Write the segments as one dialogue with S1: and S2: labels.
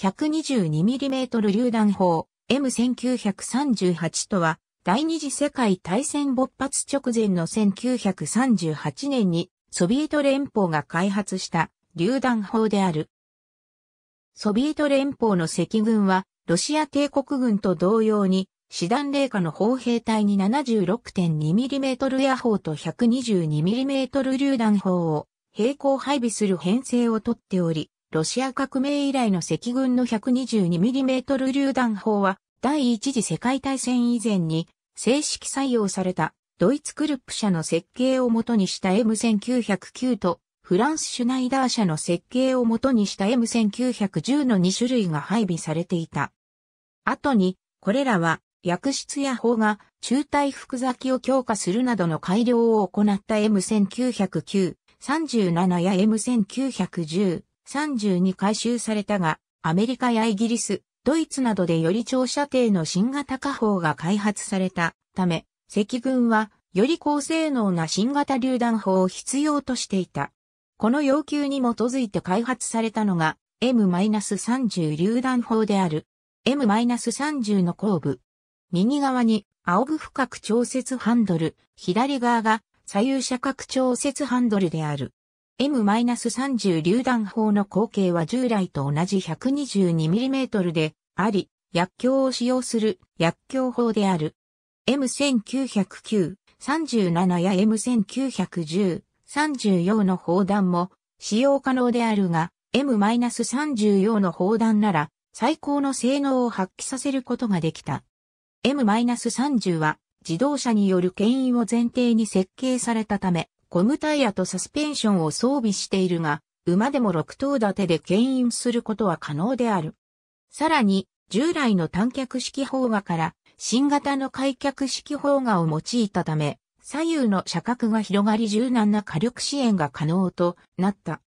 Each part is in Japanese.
S1: 122mm 榴弾砲 M1938 とは、第二次世界大戦勃発直前の1938年にソビエト連邦が開発した榴弾砲である。ソビエト連邦の赤軍は、ロシア帝国軍と同様に、師団霊下の砲兵隊に 76.2mm エア砲と 122mm 榴弾砲を並行配備する編成をとっており、ロシア革命以来の赤軍の 122mm 榴弾砲は、第一次世界大戦以前に、正式採用された、ドイツクルップ社の設計をもとにした M1909 と、フランスシュナイダー社の設計をもとにした M1910 の2種類が配備されていた。後に、これらは、薬室や砲が中体複雑を強化するなどの改良を行った M1909、37や M1910、32回収されたが、アメリカやイギリス、ドイツなどでより長射程の新型火砲が開発されたため、赤軍はより高性能な新型榴弾砲を必要としていた。この要求に基づいて開発されたのが M-30 榴弾砲である M-30 の後部。右側に青部深く調節ハンドル、左側が左右車角調節ハンドルである。M-30 榴弾砲の口径は従来と同じ 122mm であり、薬莢を使用する薬莢砲である。M1909、37や M1910、34の砲弾も使用可能であるが、m 3 0用の砲弾なら最高の性能を発揮させることができた。M-30 は自動車による牽引を前提に設計されたため、ゴムタイヤとサスペンションを装備しているが、馬でも6頭立てで牽引することは可能である。さらに、従来の単脚式砲画から新型の開脚式砲画を用いたため、左右の車角が広がり柔軟な火力支援が可能となった。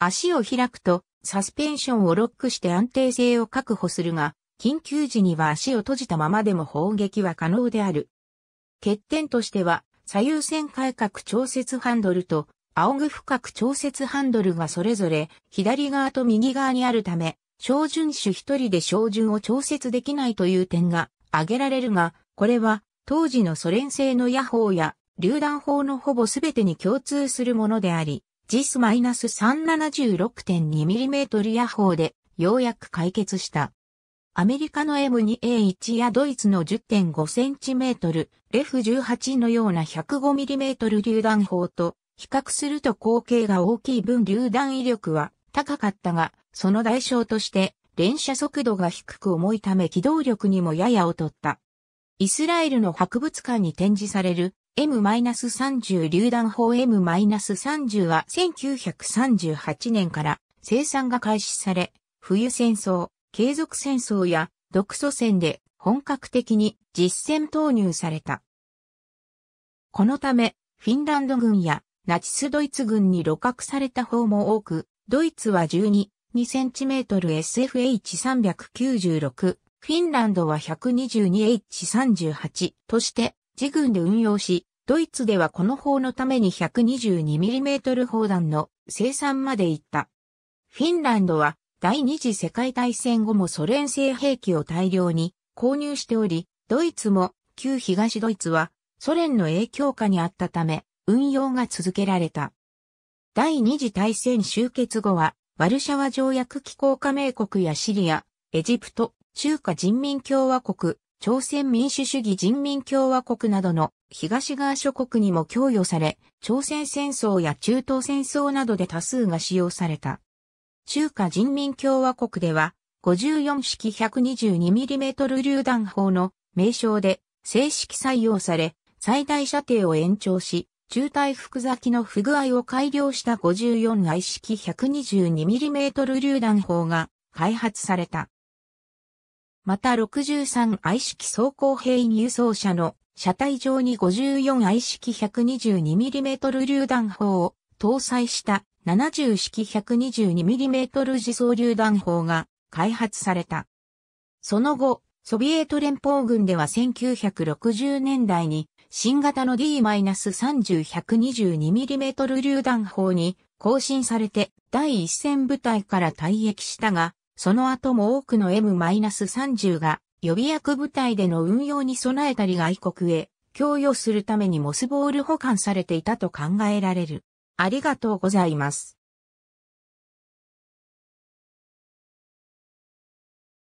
S1: 足を開くとサスペンションをロックして安定性を確保するが、緊急時には足を閉じたままでも砲撃は可能である。欠点としては、左右線改革調節ハンドルと仰ぐ深く調節ハンドルがそれぞれ左側と右側にあるため、照準手一人で照準を調節できないという点が挙げられるが、これは当時のソ連製の野砲や榴弾砲のほぼ全てに共通するものであり、JIS-376.2mm 野砲でようやく解決した。アメリカの M2A1 やドイツの 10.5cm、レフ18のような 105mm 榴弾砲と比較すると口径が大きい分榴弾威力は高かったが、その代償として連射速度が低く重いため機動力にもやや劣った。イスラエルの博物館に展示される M-30 榴弾砲 M-30 は1938年から生産が開始され、冬戦争、継続戦争や独ソ戦で本格的に実戦投入された。このため、フィンランド軍やナチスドイツ軍に露獲された方も多く、ドイツは12、2cm-SFH396、フィンランドは 122H38 として自軍で運用し、ドイツではこの砲のために 122mm 砲弾の生産まで行った。フィンランドは第二次世界大戦後もソ連製兵器を大量に購入しており、ドイツも旧東ドイツはソ連の影響下にあったため運用が続けられた。第二次大戦終結後はワルシャワ条約機構加盟国やシリア、エジプト、中華人民共和国、朝鮮民主主義人民共和国などの東側諸国にも供与され、朝鮮戦争や中東戦争などで多数が使用された。中華人民共和国では、54式 122mm 榴弾砲の名称で正式採用され、最大射程を延長し、中隊服咲の不具合を改良した54愛式 122mm 榴弾砲が開発された。また63愛式装甲兵員輸送車の車体上に54愛式 122mm 榴弾砲を搭載した70式 122mm 自走榴弾砲が開発された。その後、ソビエト連邦軍では1960年代に新型の D-30-122mm 榴弾砲に更新されて第一線部隊から退役したが、その後も多くの M-30 が予備役部隊での運用に備えたり外国へ供与するためにモスボール保管されていたと考えられる。ありがとうございます。